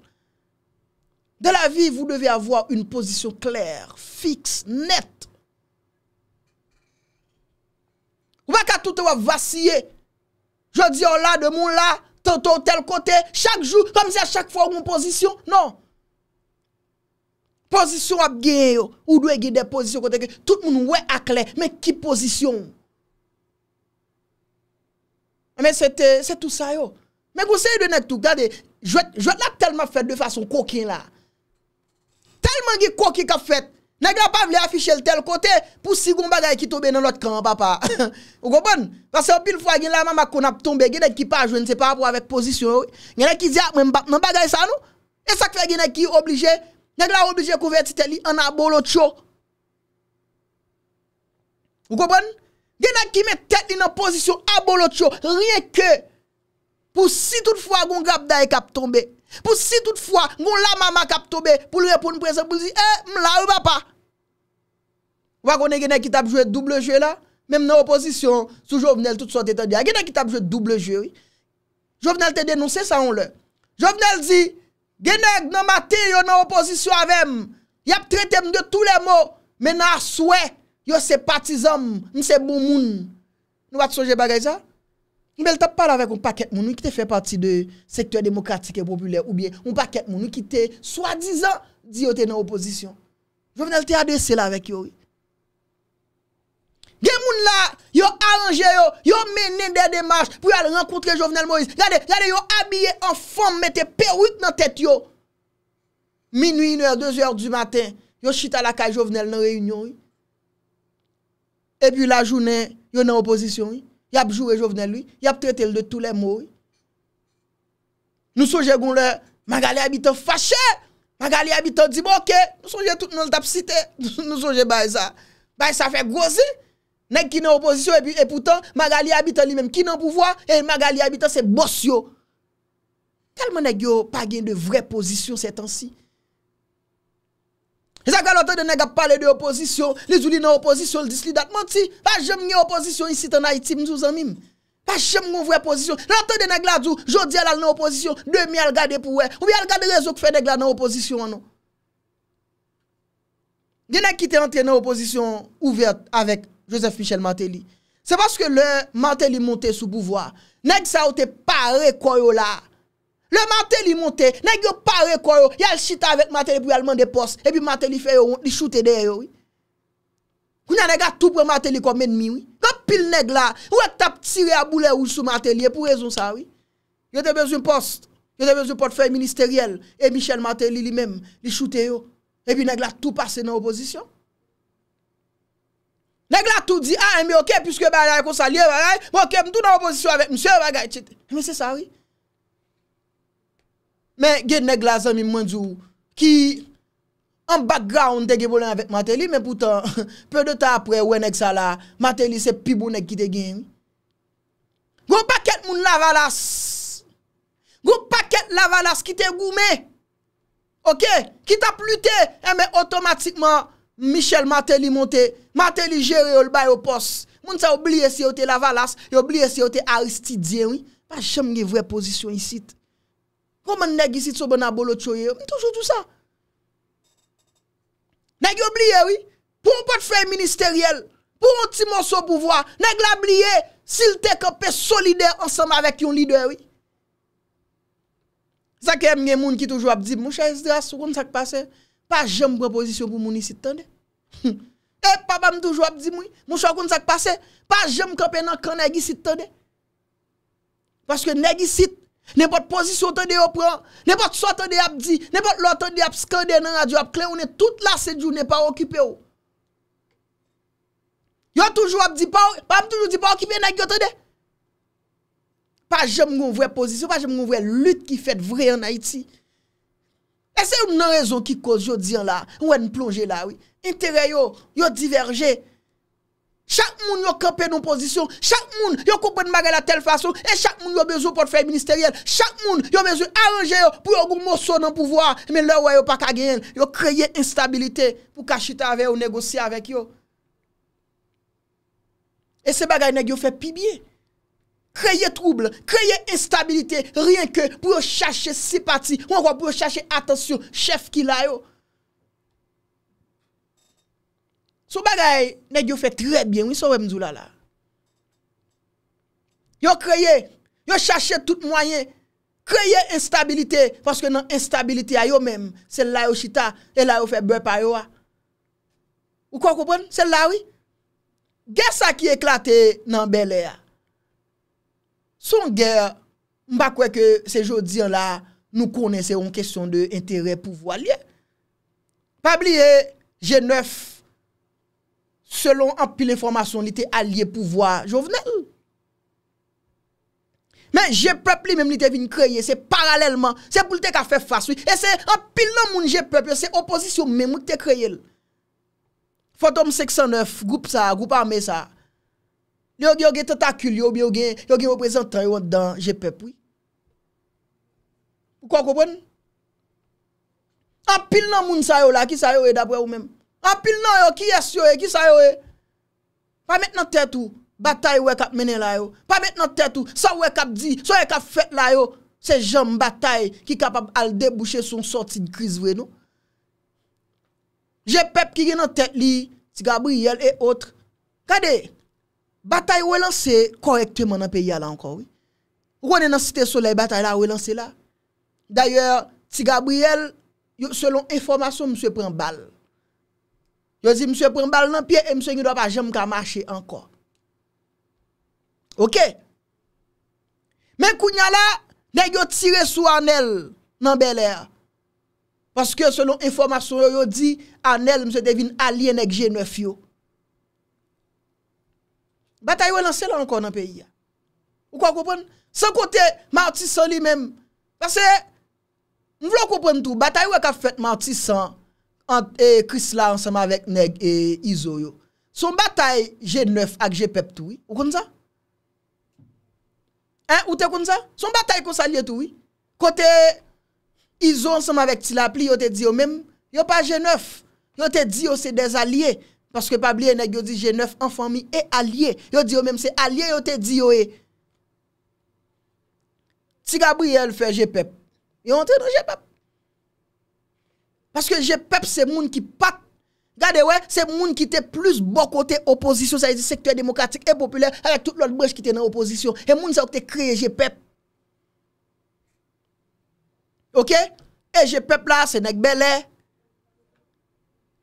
De la vie, vous devez avoir une position claire, fixe, nette. Ou pas tout vaciller. Je dis, on oh là, de mon là, tantôt tel côté, chaque jour, comme si à chaque fois une position. Non. Pozisyon ap genye yo, ou dwe gide pozisyon kote genye, tout moun wè akle, men ki pozisyon? Men se te, se tou sa yo. Men kou se yi dwe nek tou, gade, jwet lak telman fet de fason kokin la. Telman ge kokin ka fet, nek lak pa vle afiche l tel kote, pou si goun bagay ki tobe nan lot kan wap apa. Ou go bon? Mase yo pil fwa genye la, maman kon ap tombe, genye ki pa jwen, se pa wap wavek pozisyon yo. Genye ki zi ak men bagay sa nou, e sak fe genye ki oblije? Nèk la oubli jè kouverti tè li an abou lò tchò. Ou koubon? Gè nan ki mè tèt li nan pozisyon abou lò tchò. Rien kè. Pou si tout fwa goun grab daye kap tombe. Pou si tout fwa goun la mama kap tombe. Pou lèpoun pou yè sepouzi. E, mla ouba pa. Ouwa konè gè nan ki tap jwè double jwè la. Mè mè nan opozisyon. Sou jovnel tout sa te tè di. A gè nan ki tap jwè double jwè. Jovnel te denonsè sa on lè. Jovnel di... Genèk nan matè yo nan oposisyon avèm, yap tretèm de tout lèmò, mena souè yo se patizam, ni se bou moun. Nou bat souje bagay sa? Nou bel tap par avèk ou pakèt moun nou ki te fè pati de sektor demokratik et populè ou bie ou pakèt moun nou ki te swadizan di yo te nan oposisyon. Jou venèl te adèsè la avèk yo wè. Gen moun la, yo aranje yo, yo menen de demarche pou yal renkontre Jovenel Moïse. Yade, yade, yo abye en fom mette perwit nan tèt yo. Minui nou, a 2 or du maten, yo chita la kaj Jovenel nan reynyon yi. E pi la jounen, yo nan oposisyon yi. Yapjouwe Jovenel yi, yap tètel de tout le mou yi. Nou souje goun le, magali abiton fache, magali abiton diboke. Nou souje tout nou tap site, nou souje bay sa, bay sa fe gozi. Nèk ki nan oposisyon epoutan, maga li abitan li menm. Ki nan pouvoi, maga li abitan se bos yo. Kalman nèk yo pa gen de vre posisyon se tan si? E zaka loutan de nèk a pale de oposisyon, le zoulin nan oposisyon, l disli dat. Manti, pa jem nge oposisyon isi tan a itim nou zan mim. Pa jem nge vre posisyon. Loutan de nèk la djou, jodi alal nan oposisyon, de mi al gade pou we. Ou bi al gade le zou kfe nèk la nan oposisyon anon. Genèk ki te ante nan oposisyon ouve avèk. Joseph Michel Mantelli Se baske le Mantelli monte sou bouvoi Neg sa oute pa reko yo la Le Mantelli monte Neg yo pa reko yo Yal chita avet Mantelli pou yalman de pos E pi Mantelli fè yo li choute de yo Kou nyan neg a tou pou Mantelli kou men mi Kou pil neg la Ou e tap tire a boule ou sou Mantelli E pou rezon sa Yon te bez un post Yon te bez un portfeil ministeriel E Michel Mantelli li men li choute yo E pi neg la tou pase nan oposisyon Nèk la tout di, a, ah, mè ok, pwiske mè alay kon sa liye, mè ok, mè tout nan oposisyon avèk msè, mè se sa wè. Mè gen nèk la zan mè mwen djou, ki, an background te ge bolen avèk matè li, mè pwoutan, pwè de ta apwè, wè nek sa la, matè li se pi bonèk ki te gen. Goun paket moun lavalas, goun paket lavalas ki te goume, ok, ki ta plute, eh, mè otomatikman, Michel Maté li monte, Maté li jere yo l'bayo pos, moun sa oubliye si yo te Lavalas, yo oubliye si yo te Aristidien, pa jem nge vrepozisyon yisit. Koman neg yisit sobe nan bolot choye yo, moun toujou tout sa. Neg yi oubliye, pou moun pot fwe ministeriel, pou moun timon so pouvoa, neg la oubliye, sil teke pe solide ansam avek yon lideri. Sa ke mwen moun ki toujou ap di, moun chay es dras, kon sak pase, pa jem vrepozisyon pou moun yisit tande. Hmm. E eh, pa pa m toujou ap di mwen, moun chakoun sak pase, pa jem kope nan kan negi sit tonde. Paske negi sit, ne pot posisyon tonde yo pran, ne pot sotode ap di, ne pot lotode ap skande nan adyo ap klen, ou ne tout la sejou ne pa okipe yo. Yo toujou ap di, pa m toujou di pa okipe negi yo tonde. Pa jem goun vwe posisyon, pa jem goun vwe lut ki fet vre en Haiti. E se yon nan rezon ki koz yon diyan la, yon plonje la, yon tereyo, yon diverje, chak moun yon krepe yon posisyon, chak moun yon koupen bagay la tel fason, e chak moun yon bezo portfey ministeryen, chak moun yon bezo aranje yon pou yon goun moso nan pouvoa, men lè wè yon pa kageyen, yon kreye instabilite pou kachita avè yon negosi avèk yon. E se bagay neg yon fè pi biye. Kreye trouble. Kreye instabilite. Rien ke pou yo chache sipati. Ou an kwa pou yo chache atensyon. Chef ki la yo. Sou bagay. Nè diyo fe trebyen. Ou yon sowe mzou la la. Yon kreye. Yon chache tout mwayen. Kreye instabilite. Paske nan instabilite a yo menm. Sèl la yo chita. Lè la yo fe brep a yo a. Ou kwa koupon? Sèl la oui. Gè sa ki eklate nan belè ya. Son ger, mba kwe ke se jodi an la, nou kone se yon kesyon de entere pou vo a liye. Pabli e, jen 9, selon an pil informasyon li te a liye pou vo a jovenel. Men, jen pep li menm li te vin kreye, se paralelman, se pou li te ka fe fasyon. E se an pil nan moun jen pep, se oposisyon menm li te kreye. Fotom 609, goup sa, goup ame sa. Yo gen yo gen tetakul yo, yo gen yo gen yo gen yo prezentan yo an dan je pep wè. Ou kwa koupon? Apil nan moun sa yo la, ki sa yo wè dap wè ou mèm. Apil ah, nan yo, ki yes yo wè, ki sa yo wè. Pa met nan tet ou, batay wè kap menè la yo. Pa met nan tet ou, sa wè kap di, sa wè kap fèt la yo, se jan batay ki kap ap al debouche son sorti de kriz wè nou. Je pep ki gen nan tet li, si Gabriel e outre. Kade? Kade? Bataye wè lanse korektèman nan peyi ala anko wè. Wè wè nan site sou lè bataye la wè lanse la. D'ayèr, ti Gabriel, selon informasyon, msè pren bal. Yo zi msè pren bal nan piye, msè yon do pa jèm kwa mache anko. Ok? Men kounya la, nen yo tire sou anel nan belè. Paske selon informasyon yo yo di, anel msè devine alien ek jène fyo. Bataye wè lansè lè ankon an peyi ya. Ou kwa koupon? Se kote mouti son li mèm. Pase, mvlo koupon tou. Bataye wè ka fèt mouti son kris la ansèm avèk neg e izo yo. Son bataye G9 ak GPEP tou yi. Ou kounza? Hein? Ou te kounza? Son bataye konsa liye tou yi. Kote izo ansèm avèk Tilapli yo te diyo mèm. Yo pa G9. Yo te diyo oh, se dezaliye. Paske Pablie yon ek yo di jenef an fami e alye. Yo di yo menm se alye yo te di yo e. Si Gabriel fè GPEP, yon te nan GPEP. Paske GPEP se moun ki pak. Gade we, se moun ki te plus bokote oposisyon. Sa yon sektorye demokratik e popüler. Awek tout lout brech ki te nan oposisyon. E moun sa wak te kreye GPEP. Ok? E GPEP la, se nek bele. Ok?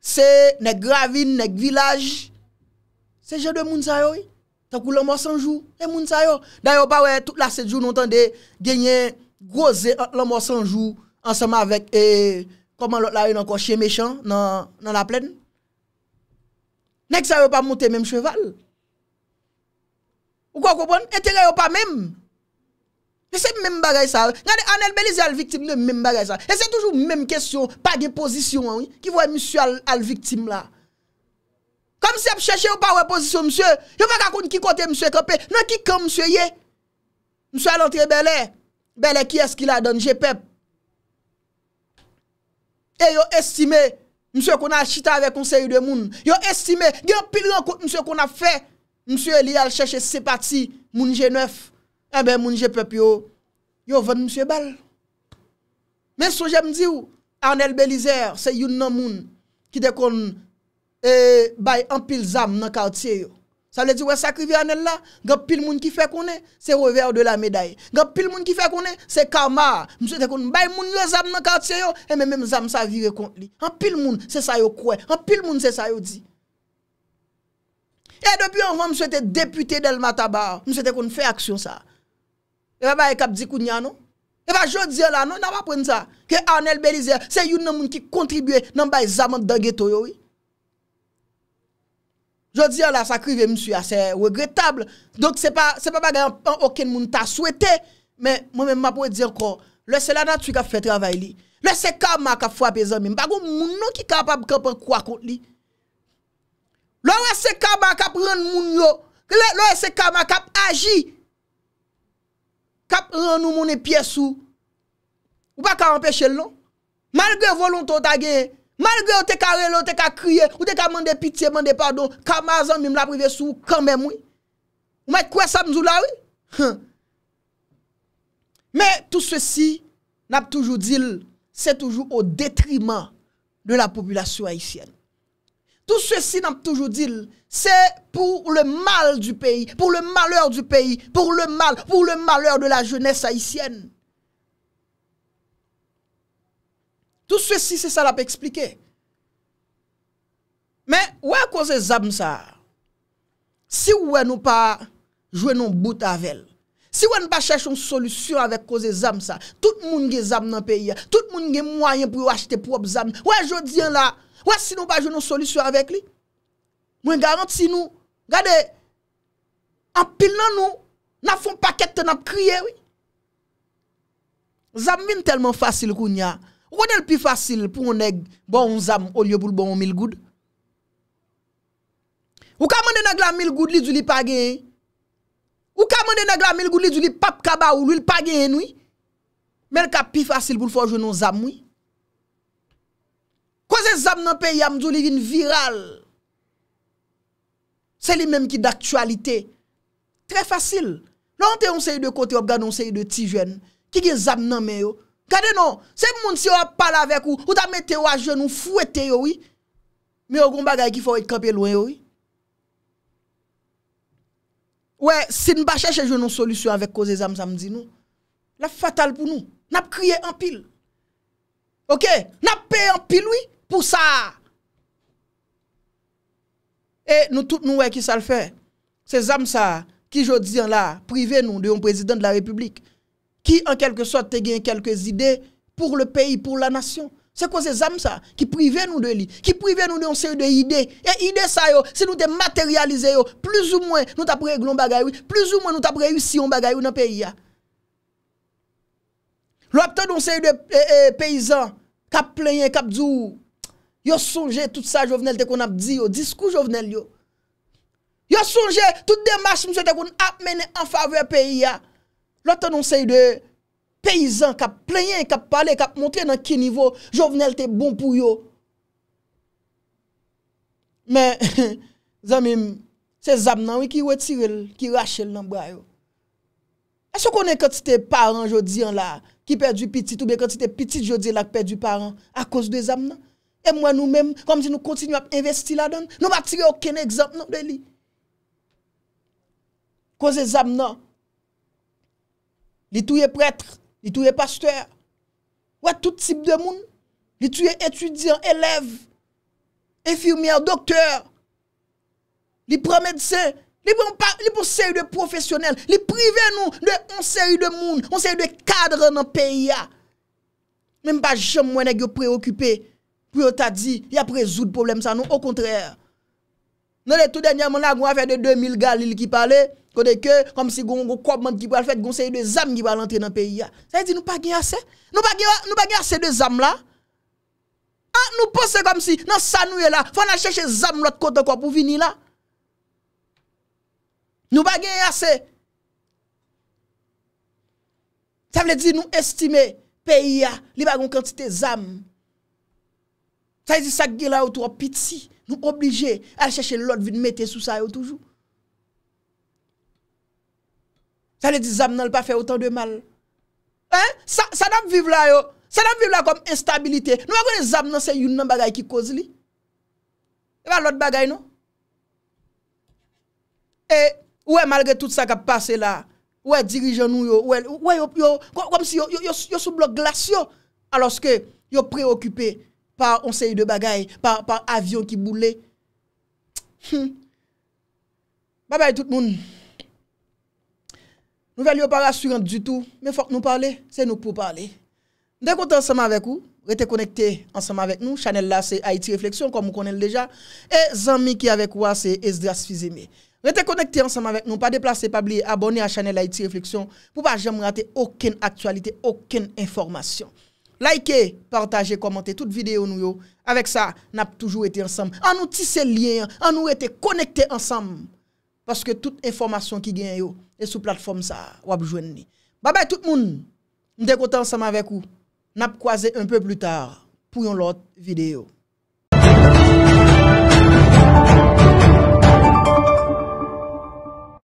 Se, nek gravin, nek vilaj, se jèdè moun sa yoy. Sankou lèmò sanjou, lèmò sa yoy. Dè yò pa wè, tout la sèdjou nou tan de genye grozè lèmò sanjou ansèm avèk e koman lòt la yon ankon chè mechè nan la plèn. Nèk sa yò pa moutè mèm cheval. Ou kwa koupon, ete yò pa mèm. E se mèm bagay sa, anèl belize al viktim, mèm bagay sa. E se toujou mèm kesyon, pa gen pozisyon, ki vwe msye al viktim la. Kam se ap chèche ou pa wè pozisyon msye, yo vwe kakoun ki kote msye kopè, nou ki kan msye ye. Msye al antre belè, belè ki esk ila dan jepèp. E yo estime, msye kon a chita avè konser yu de moun, yo estime, gen pilon msye kon a fè, msye li al chèche se pati moun jenèf. Eh ben, mon peuple, yo, yo vend monsieur Bal. Mais son j'aime dire, Arnel Belizer, c'est une moun qui déconne eh, bay en pile zam nan quartier. Ça veut dire ouais sacrifier Arnel là, gan pile moun qui fait qu'on c'est revers de la médaille. Gan pile moun qui fait qu'on c'est karma. Monsieur déconne bay moun yo zam nan quartier yo et même même zam ça vire contre lui. En pile moun, c'est ça yo croit. En pile moun, c'est ça yo dit. Et depuis on va monsieur député Delma Tabar, monsieur déconne fait action ça. E pa ba ek ap dikoun ya nou? E pa jodi ya la nou, nan pa pren sa? Ke anel belize, se yon nan moun ki kontribuye nan bay zaman dangeto yo we? Jodi ya la, sa krive msou ya, se regretable. Donk se pa ba gaya an oken moun ta souwete. Men, mwen men ma pou e dir ko, lè se la nan tu ka fe travay li. Lè se kam ak ap fwa pe zan mi. Bagou moun nou ki kapab kapan kwa kont li. Lè se kam ak ap ren moun yo. Lè se kam ak ap aji. Cap rend nous mon pièce ou. Ou pas qu'à empêcher non. Malgré volonté ta gen, malgré ou te carré ou te ka crier, ou te ka demander pitié, demander pardon, kamazan même la privé sou quand même oui. Ou quoi ça la oui? Hein. Mais tout ceci n'a toujours dit c'est toujours au détriment de la population haïtienne. Tout sou e si nan pou toujou dil, se pou le mal du peyi, pou le malheur du peyi, pou le mal, pou le malheur de la jeunesse haisyen. Tout sou e si se sa la pou explike. Men, wè kouze zam sa, si wè nou pa jwè nou bout avèl, si wè nou pa chèch un solusyon avè kouze zam sa, tout moun gen zam nan peyi, tout moun gen mwayen pou yo achete prop zam, wè jwè diyan la, Wè si nou pa joun nou solisyon avèk li? Mwen garanti si nou, gade, apil nan nou, nan fon paket nan kriye wè. Zam vin telman fasil kou nyan. Wè nè l pi fasil pou mwen neg bon, bon ou zam ou liyo pou l bon ou mil goud? Wè ka mwen deneg la mil goud li dili pagè? Wè ka mwen deneg la mil goud li dili pap kaba ou li li pagè en wè? Mè l ka pi fasil pou l fò joun nou zam wè? Koze zam nan pe yam djou li vin viral. Se li menm ki d'aktualite. Tre fasil. Non te yon se yon de kote yon gade yon se yon de ti jwen. Ki gen zam nan men yo. Gade non. Se moun si yon apal avek ou. Ou ta mette yo a jwen ou fwete yo yi. Me yon gomba gaye ki fwo et kapye lwen yo yi. Ou e sin bache che jwen yon solusyon avek koze zam zam di nou. La fatal pou nou. Nap kriye an pil. Ok. Nap pe an pil yi. pour ça. Et nous tous nous qui ça le fait. Ces âmes ça qui je dis là privé nous de un président de la République qui en quelque sorte te gagné quelques idées pour le pays, pour la nation. C'est quoi ces âmes ça qui privaient nous de lui, qui privaient nous d'une série idées Et idées ça si nous te matérialiser plus ou moins nous t'a réglé choses. plus ou moins nous t'a réussi on choses dans le pays L'obtention d'une série de eh, eh, paysans cap plein qui dit Yo sonje tout sa jovenel te kon ap di yo. Disku jovenel yo. Yo sonje tout demas mwen se te kon ap mene an fave peyi ya. Lote nou sey de peyizan kap plenye, kap pale, kap montre nan ki nivou. Jovenel te bon pou yo. Men, zanmim, se zanm nan wik ki wetirel, ki rachele nan bwa yo. Eso konen konti te paran jodi an la, ki perdi pitit ou ben konti te pitit jodi lak perdi paran akos de zanm nan? E mwen nou men, kom si nou kontinu ap investi la don, nou ba tire okene egzamp nan de li. Koze zam nan, li touye pretre, li touye pasteur, wè tout tip de moun, li touye etudiant, elev, enfirmyan, dokteur, li pran medsen, li pou se yu de profesyonel, li prive nou, li pou se yu de moun, li pou se yu de kadre nan peyi ya. Mwen pa jom mwen e gyo preokupè, Pou yo ta di, non, ya prezoud problem sa nou, au kontrèr. Nou de tout denye, moun la goun a fè de 2000 galil ki pale, kote ke, kom si goun goun kouabman ki pale, fèk goun se yi de zam gival entri nan peyi ya. Sa yi di nou pa gen yase? Nou pa gen yase de zam la? Ha, nou posè kom si, nan sa nou yé la, fò la chèche zam lot kote kò pou vini la? Nou pa gen yase? Sa vle di nou estime, peyi ya, li bagon kantite zam, Sa yi di sa gil la yo tou wapit si. Nou oblije. Al chèche l lòd vin mette sou sa yo toujou. Sa lè di zam nan l pa fè otan de mal. Eh? Sa dam viv la yo. Sa dam viv la kom instabilite. Nou akone zam nan se youn nan bagay ki kòz li. Ewa l lòd bagay nou? Eh? Ouè malge tout sa ka pase la. Ouè dirijon nou yo. Ouè. Ouè yo. Kom si yo sou blok glasyon. Aloske yo preokupè. Par onseye de bagay, par avyon ki boule. Ba bay tout moun. Nou ve li yo pa rasyurant du tou. Men fok nou pale, se nou pou pale. Nde kont anseman vek ou, rete konekte anseman vek nou. Chanel la se Haiti Reflexion, kom mou konen leja. E zanmi ki avek wase, es dras fizeme. Rete konekte anseman vek nou, pa deplase, pa bli abone a Chanel Haiti Reflexion. Pou pa jem rate oken aktualite, oken informasyon. Like e, partaje e, komante e, tout videyo nou yo. Avek sa, nap toujou ete ansam. An nou ti se lien, an nou ete konekte ansam. Paske tout informasyon ki gen yo, e sou platform sa, wabjwen ni. Babay tout moun, m dekote ansam avek ou. Nap kwaze un peu plu tar pou yon lot videyo.